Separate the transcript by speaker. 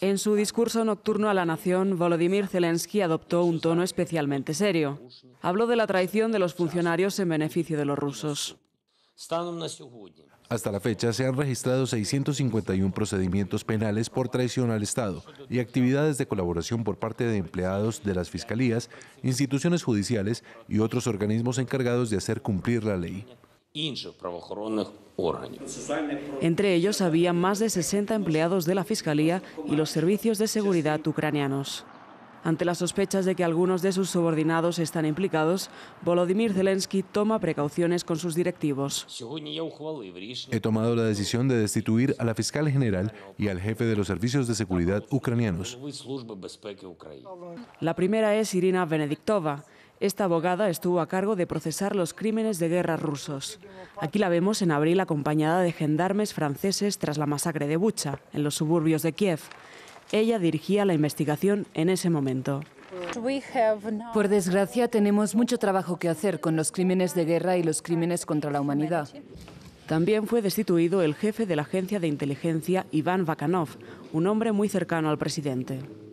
Speaker 1: En su discurso nocturno a la nación, Volodymyr Zelensky adoptó un tono especialmente serio. Habló de la traición de los funcionarios en beneficio de los rusos.
Speaker 2: Hasta la fecha se han registrado 651 procedimientos penales por traición al Estado y actividades de colaboración por parte de empleados de las fiscalías, instituciones judiciales y otros organismos encargados de hacer cumplir la ley. Entre ellos había más de 60 empleados de la Fiscalía
Speaker 1: y los servicios de seguridad ucranianos. Ante las sospechas de que algunos de sus subordinados están implicados, Volodymyr Zelensky toma precauciones con sus directivos.
Speaker 2: He tomado la decisión de destituir a la fiscal general y al jefe de los servicios de seguridad ucranianos. La primera es Irina Benediktova
Speaker 1: esta abogada estuvo a cargo de procesar los crímenes de guerra rusos. Aquí la vemos en abril acompañada de gendarmes franceses tras la masacre de Bucha, en los suburbios de Kiev. Ella dirigía la investigación en ese momento. Por desgracia, tenemos mucho trabajo que hacer con los crímenes de guerra y los crímenes contra la humanidad. También fue destituido el jefe de la agencia de inteligencia, Iván Vakanov, un hombre muy cercano al presidente.